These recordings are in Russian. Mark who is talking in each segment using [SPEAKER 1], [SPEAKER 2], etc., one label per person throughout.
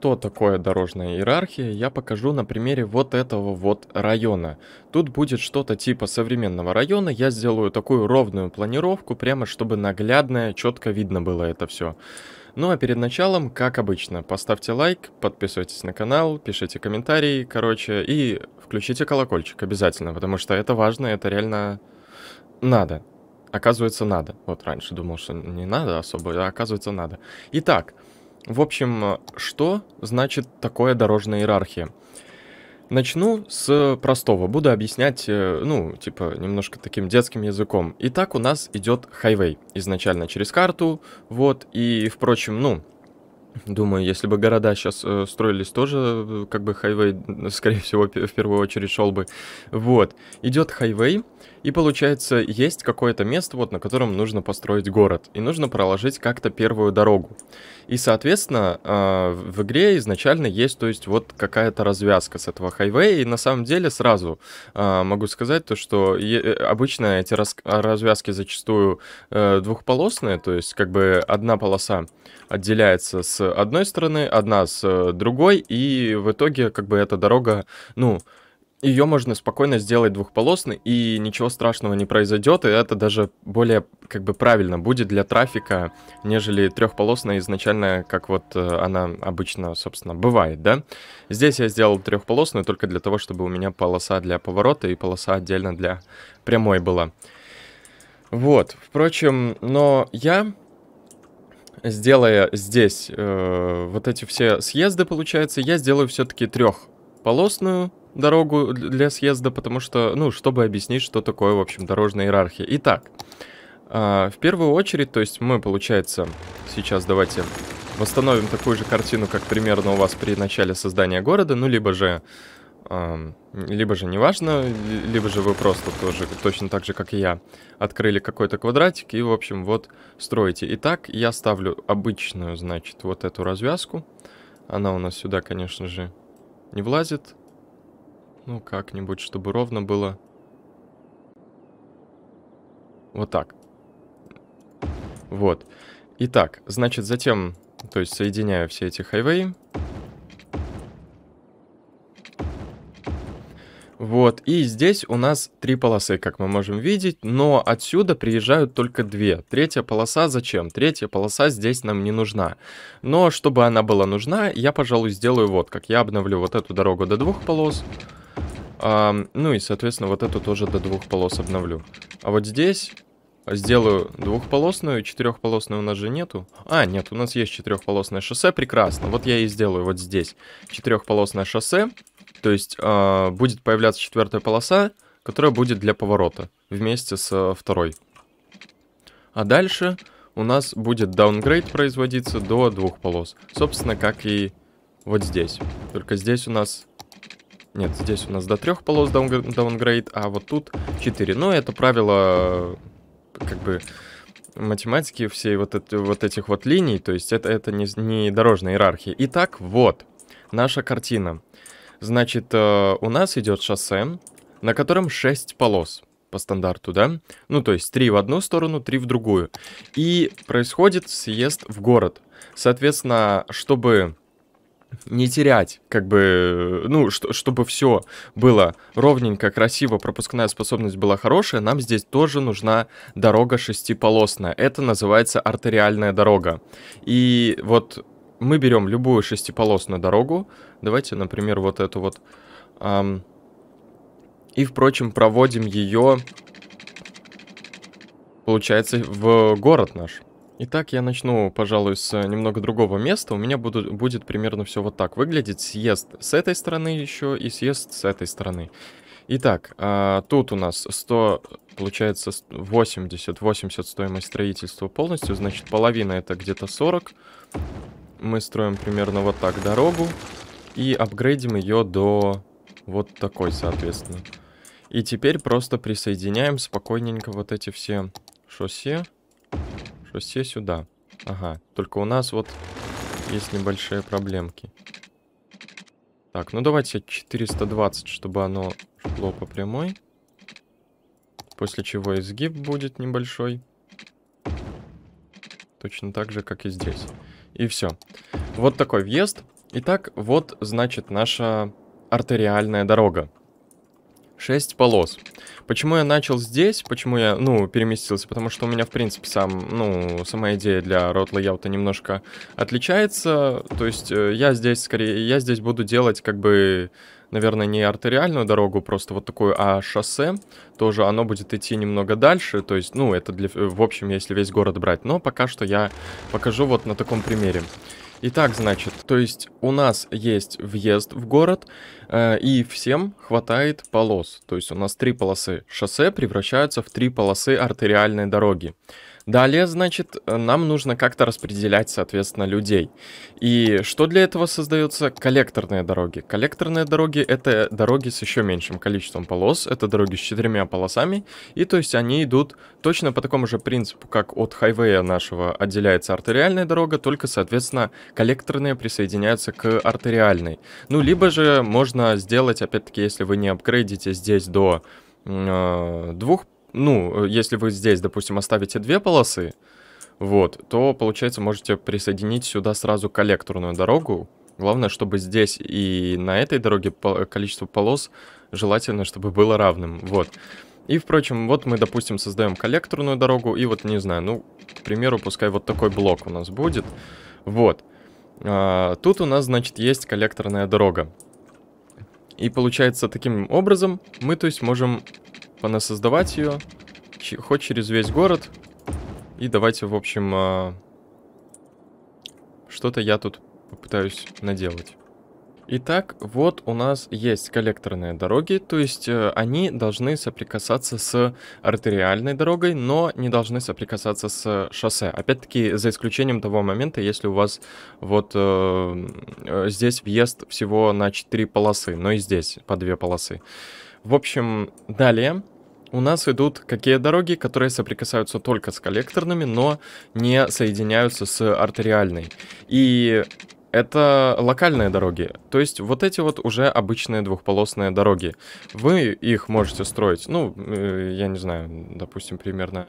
[SPEAKER 1] что такое дорожная иерархия, я покажу на примере вот этого вот района. Тут будет что-то типа современного района, я сделаю такую ровную планировку, прямо чтобы наглядно, четко видно было это все. Ну а перед началом, как обычно, поставьте лайк, подписывайтесь на канал, пишите комментарии, короче, и включите колокольчик обязательно, потому что это важно, это реально надо. Оказывается, надо. Вот раньше думал, что не надо особо, а оказывается, надо. Итак, в общем, что значит такое дорожная иерархия? Начну с простого. Буду объяснять, э, ну, типа, немножко таким детским языком. Итак, у нас идет хайвей. Изначально через карту, вот, и, впрочем, ну, Думаю, если бы города сейчас э, строились тоже, э, как бы хайвей, скорее всего, в первую очередь шел бы. Вот. Идет хайвей, и получается, есть какое-то место, вот на котором нужно построить город, и нужно проложить как-то первую дорогу. И, соответственно, а, в игре изначально есть, то есть, вот какая-то развязка с этого хайвея, и на самом деле сразу а, могу сказать то, что э, обычно эти а, развязки зачастую э, двухполосные, то есть, как бы одна полоса отделяется с одной стороны, одна с э, другой, и в итоге, как бы, эта дорога, ну, ее можно спокойно сделать двухполосной, и ничего страшного не произойдет, и это даже более как бы правильно будет для трафика, нежели трехполосная изначально, как вот э, она обычно, собственно, бывает, да? Здесь я сделал трехполосную только для того, чтобы у меня полоса для поворота и полоса отдельно для прямой была. Вот, впрочем, но я сделая здесь э, вот эти все съезды, получается, я сделаю все-таки трехполосную дорогу для съезда, потому что, ну, чтобы объяснить, что такое, в общем, дорожная иерархия. Итак, а, в первую очередь, то есть мы, получается, сейчас давайте восстановим такую же картину, как примерно у вас при начале создания города, ну, либо же либо же неважно, либо же вы просто тоже, точно так же, как и я, открыли какой-то квадратик и, в общем, вот строите. Итак, я ставлю обычную, значит, вот эту развязку. Она у нас сюда, конечно же, не влазит. Ну, как-нибудь, чтобы ровно было. Вот так. Вот. Итак, значит, затем, то есть соединяю все эти хайвей. Вот, и здесь у нас три полосы, как мы можем видеть, но отсюда приезжают только две. Третья полоса зачем? Третья полоса здесь нам не нужна. Но чтобы она была нужна, я, пожалуй, сделаю вот как. Я обновлю вот эту дорогу до двух Полос. А, ну и, соответственно, вот эту тоже до двух полос обновлю. А вот здесь сделаю двухполосную, четырехполосную у нас же нету. А, нет, у нас есть четырехполосное шоссе, прекрасно. Вот я и сделаю вот здесь четырехполосное шоссе. То есть э, будет появляться четвертая полоса, которая будет для поворота вместе с э, второй. А дальше у нас будет даунгрейд производиться до двух полос. Собственно, как и вот здесь. Только здесь у нас нет, здесь у нас до трех полос даунгрейд, а вот тут 4. Но ну, это правило, как бы, математики всей вот, это, вот этих вот линий, то есть это, это не, не дорожная иерархия. Итак, вот наша картина. Значит, э, у нас идет шоссе, на котором 6 полос по стандарту, да? Ну, то есть 3 в одну сторону, 3 в другую. И происходит съезд в город. Соответственно, чтобы не терять, как бы, ну, что, чтобы все было ровненько, красиво, пропускная способность была хорошая, нам здесь тоже нужна дорога шестиполосная. Это называется артериальная дорога. И вот мы берем любую шестиполосную дорогу, давайте, например, вот эту вот, эм, и, впрочем, проводим ее, получается, в город наш. Итак, я начну, пожалуй, с э, немного другого места. У меня буду, будет примерно все вот так выглядеть. Съезд с этой стороны еще и съезд с этой стороны. Итак, а, тут у нас 100, получается 80, 80 стоимость строительства полностью. Значит, половина это где-то 40. Мы строим примерно вот так дорогу. И апгрейдим ее до вот такой, соответственно. И теперь просто присоединяем спокойненько вот эти все шоссе все сюда. Ага, только у нас вот есть небольшие проблемки. Так, ну давайте 420, чтобы оно шло по прямой. После чего изгиб будет небольшой. Точно так же, как и здесь. И все. Вот такой въезд. Итак, вот, значит, наша артериальная дорога. 6 полос. Почему я начал здесь? Почему я, ну, переместился? Потому что у меня, в принципе, сам, ну, сама идея для рот лейаута немножко отличается. То есть э, я здесь скорее, я здесь буду делать как бы наверное, не артериальную дорогу, просто вот такую, а шоссе. Тоже оно будет идти немного дальше. То есть, ну, это для, в общем, если весь город брать. Но пока что я покажу вот на таком примере. Итак, значит, то есть у нас есть въезд в город, э, и всем хватает полос. То есть у нас три полосы шоссе превращаются в три полосы артериальной дороги. Далее, значит, нам нужно как-то распределять, соответственно, людей. И что для этого создается? Коллекторные дороги. Коллекторные дороги — это дороги с еще меньшим количеством полос. Это дороги с четырьмя полосами. И то есть они идут точно по такому же принципу, как от хайвея нашего отделяется артериальная дорога, только, соответственно, коллекторные присоединяются к артериальной. Ну, либо же можно сделать, опять-таки, если вы не апгрейдите здесь до э, двух ну, э, если вы здесь, допустим, оставите две полосы, вот, то, получается, можете присоединить сюда сразу коллекторную дорогу. Главное, чтобы здесь и на этой дороге количество полос желательно, чтобы было равным, вот. И, впрочем, вот мы, допустим, создаем коллекторную дорогу, и вот, не знаю, ну, к примеру, пускай вот такой блок у нас будет, вот. А, тут у нас, значит, есть коллекторная дорога. И получается, таким образом мы, то есть, можем она типа, создавать ее. Хоть через весь город. И давайте, в общем, а, что-то я тут попытаюсь наделать. Итак, вот у нас есть коллекторные дороги, то есть э, они должны соприкасаться с артериальной дорогой, но не должны соприкасаться с шоссе. Опять-таки, за исключением того момента, если у вас вот э, э здесь въезд всего на 4 полосы, но и здесь по 2 полосы. В общем, далее у нас идут какие дороги, которые соприкасаются только с коллекторными, но не соединяются с артериальной. И это локальные дороги, то есть вот эти вот уже обычные двухполосные дороги. Вы их можете строить, ну, э, я не знаю, допустим, примерно...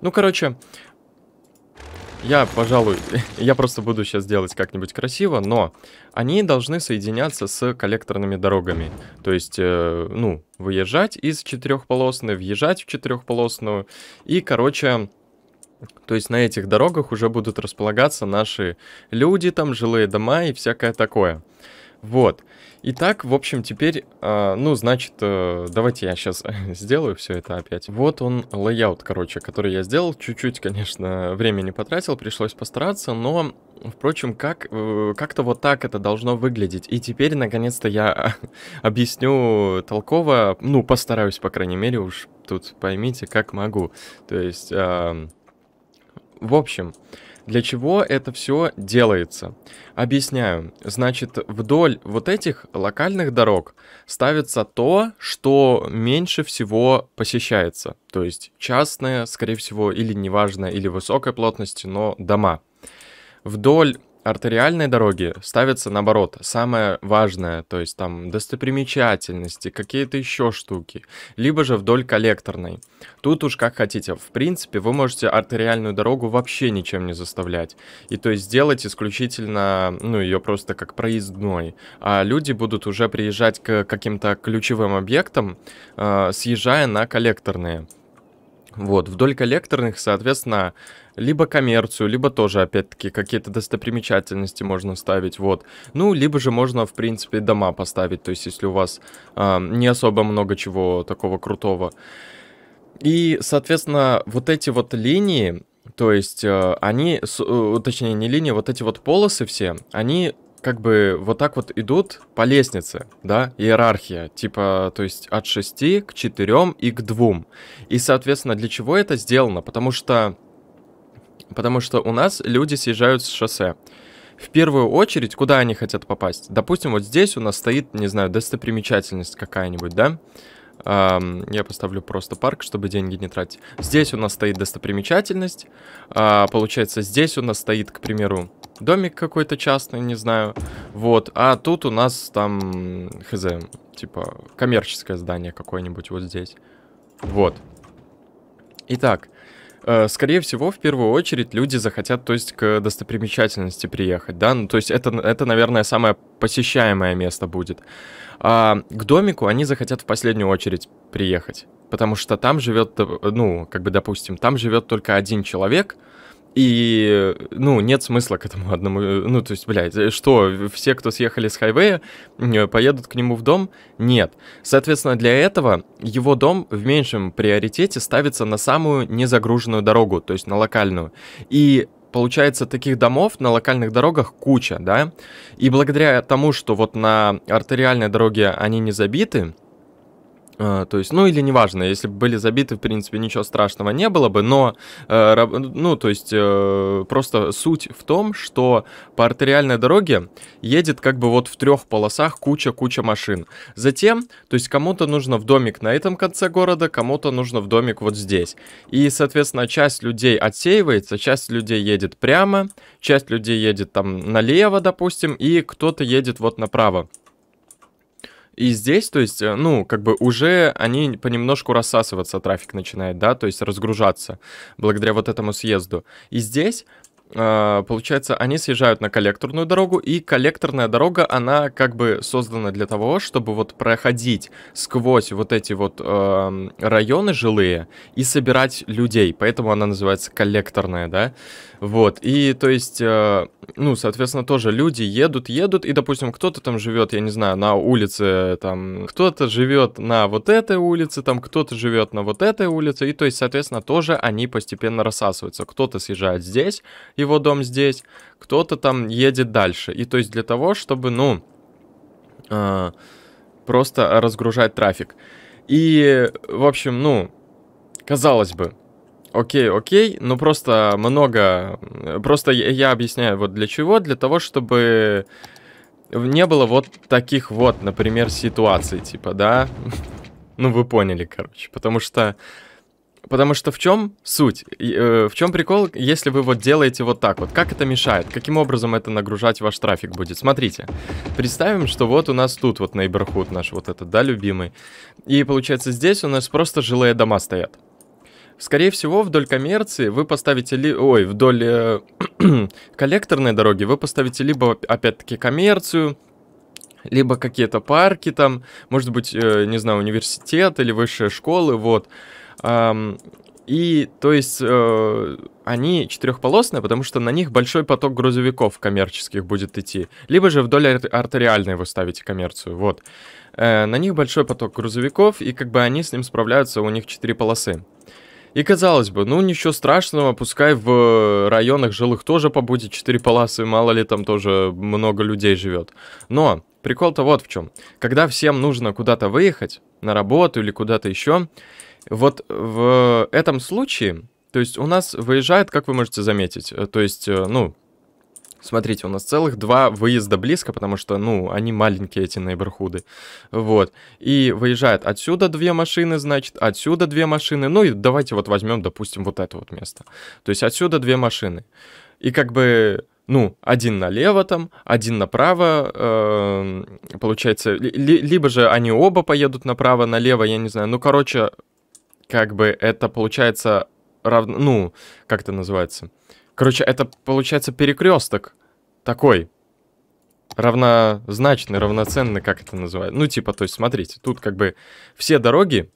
[SPEAKER 1] Ну, короче, я, пожалуй, я просто буду сейчас делать как-нибудь красиво, но они должны соединяться с коллекторными дорогами. То есть, э, ну, выезжать из четырехполосной, въезжать в четырехполосную. И, короче, то есть на этих дорогах уже будут располагаться наши люди, там, жилые дома и всякое такое. Вот. Итак, в общем, теперь, э, ну, значит, э, давайте я сейчас сделаю все это опять. Вот он, лейаут, короче, который я сделал. Чуть-чуть, конечно, времени потратил, пришлось постараться, но, впрочем, как, э, как-то вот так это должно выглядеть. И теперь, наконец-то, я объясню толково, ну, постараюсь, по крайней мере, уж тут поймите, как могу. То есть, э, в общем... Для чего это все делается? Объясняю. Значит, вдоль вот этих локальных дорог ставится то, что меньше всего посещается. То есть частное, скорее всего, или неважное, или высокой плотности, но дома. Вдоль артериальные дороги ставятся наоборот, самое важное, то есть там достопримечательности, какие-то еще штуки, либо же вдоль коллекторной. Тут уж как хотите, в принципе, вы можете артериальную дорогу вообще ничем не заставлять, и то есть сделать исключительно, ну, ее просто как проездной, а люди будут уже приезжать к каким-то ключевым объектам, э, съезжая на коллекторные. Вот, вдоль коллекторных, соответственно, либо коммерцию, либо тоже, опять-таки, какие-то достопримечательности можно ставить, вот. Ну, либо же можно, в принципе, дома поставить, то есть, если у вас э, не особо много чего такого крутого. И, соответственно, вот эти вот линии, то есть, э, они, с, э, точнее, не линии, вот эти вот полосы все, они как бы вот так вот идут по лестнице, да, иерархия, типа, то есть от 6 к 4 и к 2. И, соответственно, для чего это сделано? Потому что, потому что у нас люди съезжают с шоссе. В первую очередь, куда они хотят попасть? Допустим, вот здесь у нас стоит, не знаю, достопримечательность какая-нибудь, да? Um, я поставлю просто парк, чтобы деньги не тратить. Здесь у нас стоит достопримечательность. Uh, получается, здесь у нас стоит, к примеру, домик какой-то частный, не знаю. Вот, а тут у нас там, хз, типа коммерческое здание какое-нибудь вот здесь. Вот. Итак, э, скорее всего, в первую очередь люди захотят, то есть, к достопримечательности приехать, да, ну, то есть это, это наверное, самое посещаемое место будет. А к домику они захотят в последнюю очередь приехать, потому что там живет, э, ну, как бы, допустим, там живет только один человек — и, ну, нет смысла к этому одному. Э, ну, то есть, блядь, э, что, все, кто съехали с хайвея, э, поедут к нему в дом? Нет. Соответственно, для этого его дом в меньшем приоритете ставится на самую незагруженную дорогу, то есть на локальную. И получается, таких домов на локальных дорогах куча, да? И благодаря тому, что вот на артериальной дороге они не забиты, а, то есть, ну или неважно, если бы были забиты, в принципе, ничего страшного не было бы, но, э, ну, то есть, э, просто суть в том, что по артериальной дороге едет как бы вот в трех полосах куча-куча машин. Затем, то есть, кому-то нужно в домик на этом конце города, кому-то нужно в домик вот здесь. И, соответственно, часть людей отсеивается, часть людей едет прямо, часть людей едет там налево, допустим, и кто-то едет вот направо. И здесь, то есть, э, ну, как бы уже они понемножку рассасываться, трафик начинает, да, то есть разгружаться благодаря вот этому съезду. И здесь а, получается, они съезжают на коллекторную дорогу, и коллекторная дорога, она как бы создана для того, чтобы вот проходить сквозь вот эти вот э, районы жилые и собирать людей, поэтому она называется коллекторная, да, вот, и то есть, э, ну, соответственно, тоже люди едут, едут, и, допустим, кто-то там живет, я не знаю, на улице, там, кто-то живет на вот этой улице, там, кто-то живет на вот этой улице, и, то есть, соответственно, тоже они постепенно рассасываются, кто-то съезжает здесь, его дом здесь, кто-то там едет дальше. И то есть для того, чтобы, ну, э, просто разгружать трафик. И, в общем, ну, казалось бы, окей, окей, но просто много... Просто я объясняю вот для чего. Для того, чтобы не было вот таких вот, например, ситуаций, типа, да? Ну, вы поняли, короче. Потому что Потому что в чем суть? Э, в чем прикол, если вы вот делаете вот так вот? Как это мешает? Каким образом это нагружать ваш трафик будет? Смотрите, представим, что вот у нас тут вот neighborhood наш вот этот, да, любимый. И получается здесь у нас просто жилые дома стоят. Скорее всего, вдоль коммерции вы поставите ли... Ой, вдоль э, коллекторной дороги вы поставите либо, опять-таки, коммерцию, либо какие-то парки там, может быть, э, не знаю, университет или высшие школы, вот. И, то есть, э, они четырехполосные, потому что на них большой поток грузовиков коммерческих будет идти. Либо же вдоль ар- артериальной вы ставите коммерцию, вот. Э, на них большой поток грузовиков, и как бы они с ним справляются, у них четыре полосы. И казалось бы, ну ничего страшного, пускай в районах жилых тоже побудет четыре полосы, мало ли там тоже много людей живет. Но прикол-то вот в чем. Когда всем нужно куда-то выехать, на работу или куда-то еще, вот в этом случае, то есть у нас выезжает, как вы можете заметить, э, то есть, э, ну, Смотрите, у нас целых два выезда близко, потому что, ну, они маленькие, эти нейборхуды. Вот. И выезжает отсюда две машины, значит, отсюда две машины. Ну и давайте вот возьмем, допустим, вот это вот место. То есть отсюда две машины. И как бы ну, один налево там, один направо, э, получается, ли, либо же они оба поедут направо, налево, я не знаю, ну, короче, как бы это получается равно, ну, как это называется? Короче, это получается перекресток такой, равнозначный, равноценный, как это называется? Ну, типа, то есть, смотрите, тут как бы все дороги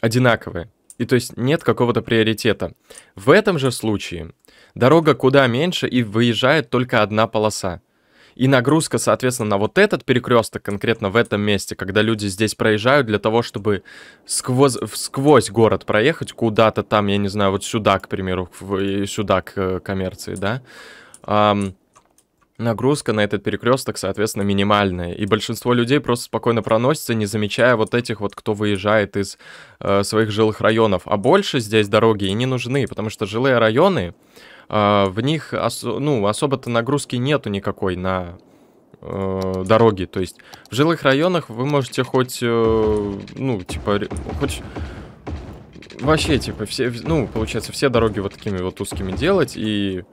[SPEAKER 1] одинаковые, и то есть нет какого-то приоритета. В этом же случае дорога куда меньше и выезжает только одна полоса и нагрузка, соответственно, на вот этот перекресток конкретно в этом месте, когда люди здесь проезжают для того, чтобы сквозь, сквозь город проехать куда-то там, я не знаю, вот сюда, к примеру, в, сюда к э, коммерции, да, эм, нагрузка на этот перекресток, соответственно, минимальная. И большинство людей просто спокойно проносится, не замечая вот этих вот, кто выезжает из э, своих жилых районов. А больше здесь дороги и не нужны, потому что жилые районы а, в них ос ну, особо-то нагрузки нету никакой на э, дороги. То есть в жилых районах вы можете хоть, э, ну, типа, хоть вообще, типа, все, ну, получается, все дороги вот такими вот узкими делать и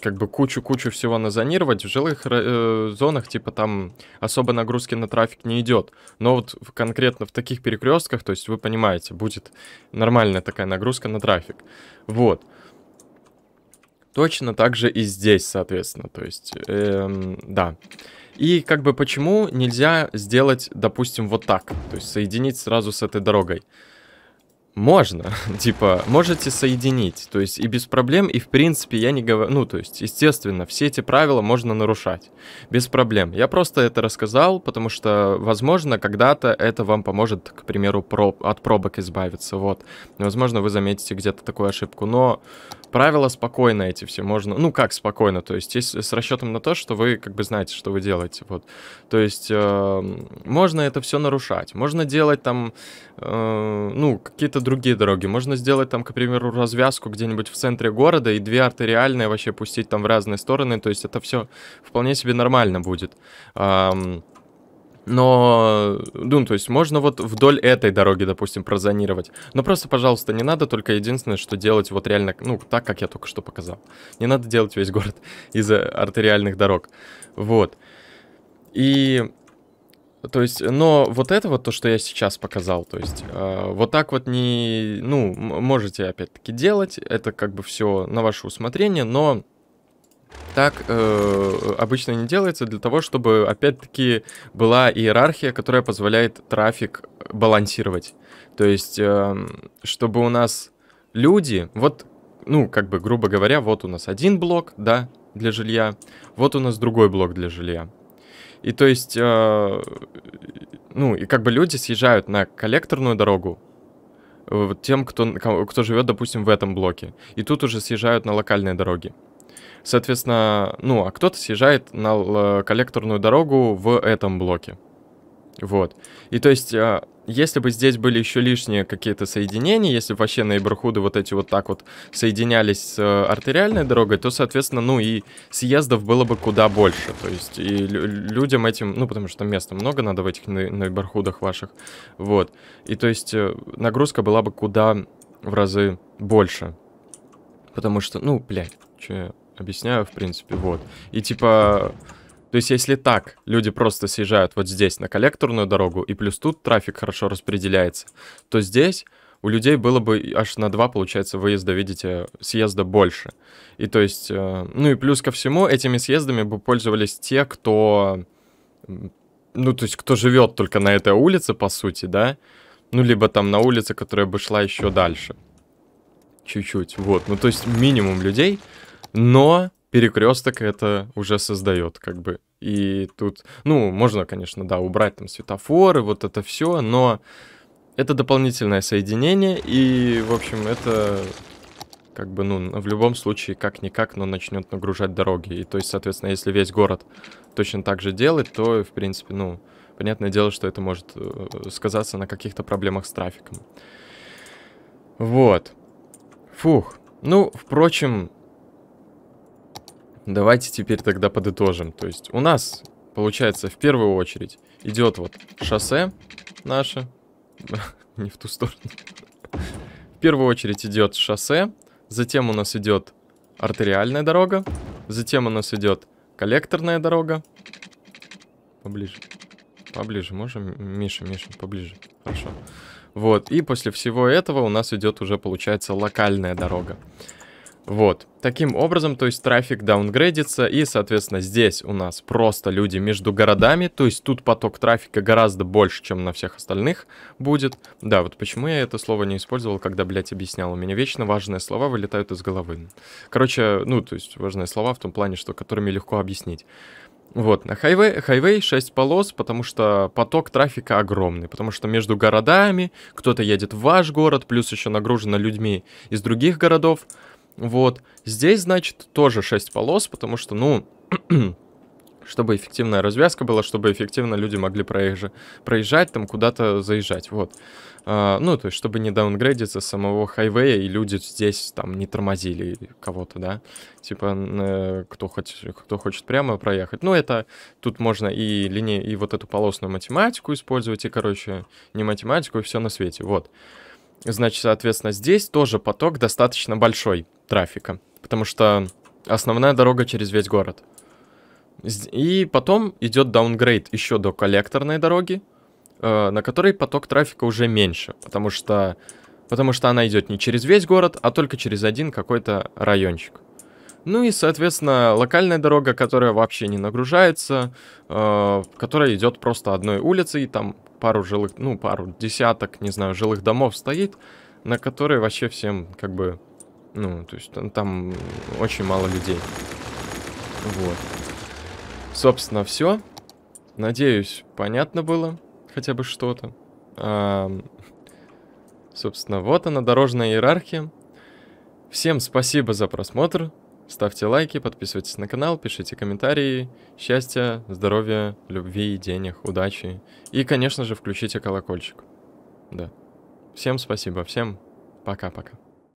[SPEAKER 1] как бы кучу-кучу всего назонировать. В жилых э, зонах, типа, там особо нагрузки на трафик не идет. Но вот в, конкретно в таких перекрестках, то есть вы понимаете, будет нормальная такая нагрузка на трафик. Вот. Э, Точно так же и здесь, соответственно. То есть, эм, да. И как бы почему нельзя сделать, допустим, вот так? То есть соединить сразу с этой дорогой. Можно, типа, можете соединить, то есть и без проблем, и в принципе я не говорю, ну, то есть, естественно, все эти правила можно нарушать, без проблем. Я просто это рассказал, потому что, возможно, когда-то это вам поможет, к примеру, проб... от пробок избавиться, вот. Возможно, вы заметите где-то такую ошибку, но Правила спокойно эти все можно... Ну, как спокойно? То есть, есть с расчетом на то, что вы как бы знаете, что вы делаете. Вот. То есть, э, можно это все нарушать. Можно делать там, э, ну, какие-то другие дороги. Можно сделать там, к примеру, развязку где-нибудь в центре города и две артериальные вообще пустить там в разные стороны. То есть, это все вполне себе нормально будет. Эм, но, ну, то есть можно вот вдоль этой дороги, допустим, прозонировать. Но просто, пожалуйста, не надо только единственное, что делать вот реально, ну, так, как я только что показал. Не надо делать весь город из артериальных дорог. Вот. И то есть, но вот это вот то, что я сейчас показал, то есть, э, вот так вот не, ну, можете опять-таки делать, это как бы все на ваше усмотрение, но так э, обычно не делается для того, чтобы опять-таки была иерархия, которая позволяет трафик балансировать. То есть, э, чтобы у нас люди, вот, ну, как бы, грубо говоря, вот у нас один блок, да, для жилья, вот у нас другой блок для жилья. И то есть, э, ну, и как бы люди съезжают на коллекторную дорогу, э, тем, кто, кто живет, допустим, в этом блоке. И тут уже съезжают на локальные дороги. Соответственно, ну, а кто-то съезжает на э, коллекторную дорогу в этом блоке. Вот. И то есть, а, если бы здесь были еще лишние какие-то соединения, если бы вообще нейборхуды вот эти вот так вот соединялись с э, артериальной дорогой, то, соответственно, ну и съездов было бы куда больше. То есть и людям этим, ну потому что места много надо в этих нейборхудах ваших, вот. И то есть э, нагрузка была бы куда в разы больше. Потому что, ну, блядь, че объясняю, в принципе, вот. И типа... То есть, если так, люди просто съезжают вот здесь на коллекторную дорогу, и плюс тут трафик хорошо распределяется, то здесь у людей было бы аж на два, получается, выезда, видите, съезда больше. И то есть, э, ну и плюс ко всему, этими съездами бы пользовались те, кто, ну то есть, кто живет только на этой улице, по сути, да, ну либо там на улице, которая бы шла еще дальше. Чуть-чуть, вот, ну то есть минимум людей, но перекресток это уже создает, как бы. И тут, ну, можно, конечно, да, убрать там светофоры, вот это все, но это дополнительное соединение, и, в общем, это как бы, ну, в любом случае, как-никак, но начнет нагружать дороги. И то есть, соответственно, если весь город точно так же делать, то, в принципе, ну, понятное дело, что это может э, сказаться на каких-то проблемах с трафиком. Вот. Фух. Ну, впрочем, Давайте теперь тогда подытожим. То есть у нас, получается, в первую очередь идет вот шоссе наше. Не в ту сторону. В первую очередь идет шоссе. Затем у нас идет артериальная дорога. Затем у нас идет коллекторная дорога. Поближе. Поближе, можем? Миша, Миша, поближе. Хорошо. Вот, и после всего этого у нас идет уже, получается, локальная дорога. Вот. Таким образом, то есть трафик даунгрейдится, и, соответственно, здесь у нас просто люди между городами, то есть тут поток трафика гораздо больше, чем на всех остальных будет. Да, вот почему я это слово не использовал, когда, блядь, объяснял. У меня вечно важные слова вылетают из головы. Короче, ну, то есть важные слова в том плане, что которыми легко объяснить. Вот, на хайвей, хайвей 6 полос, потому что поток трафика огромный, потому что между городами кто-то едет в ваш город, плюс еще нагружено людьми из других городов, вот. Здесь, значит, тоже 6 полос, потому что, ну, чтобы эффективная развязка была, чтобы эффективно люди могли проезж... проезжать, там куда-то заезжать, вот. А, ну, то есть, чтобы не даунгрейдиться самого хайвея, и люди здесь там не тормозили кого-то, да. Типа, э, кто, хоть, кто хочет прямо проехать. Ну, это тут можно и линии, и вот эту полосную математику использовать, и, короче, не математику, и все на свете, вот. Значит, соответственно, здесь тоже поток достаточно большой трафика. Потому что основная дорога через весь город. И потом идет даунгрейд еще до коллекторной дороги, э, на которой поток трафика уже меньше, потому что, потому что она идет не через весь город, а только через один какой-то райончик. Ну и, соответственно, локальная дорога, которая вообще не нагружается, э, которая идет просто одной улицей, там пару жилых, ну, пару десяток, не знаю, жилых домов стоит, на которой вообще всем как бы ну, то есть там, там очень мало людей. Вот. Собственно, все. Надеюсь, понятно было хотя бы что-то. А, собственно, вот она, дорожная иерархия. Всем спасибо за просмотр. Ставьте лайки, подписывайтесь на канал, пишите комментарии. Счастья, здоровья, любви, денег, удачи. И, конечно же, включите колокольчик. Да. Всем спасибо, всем пока-пока.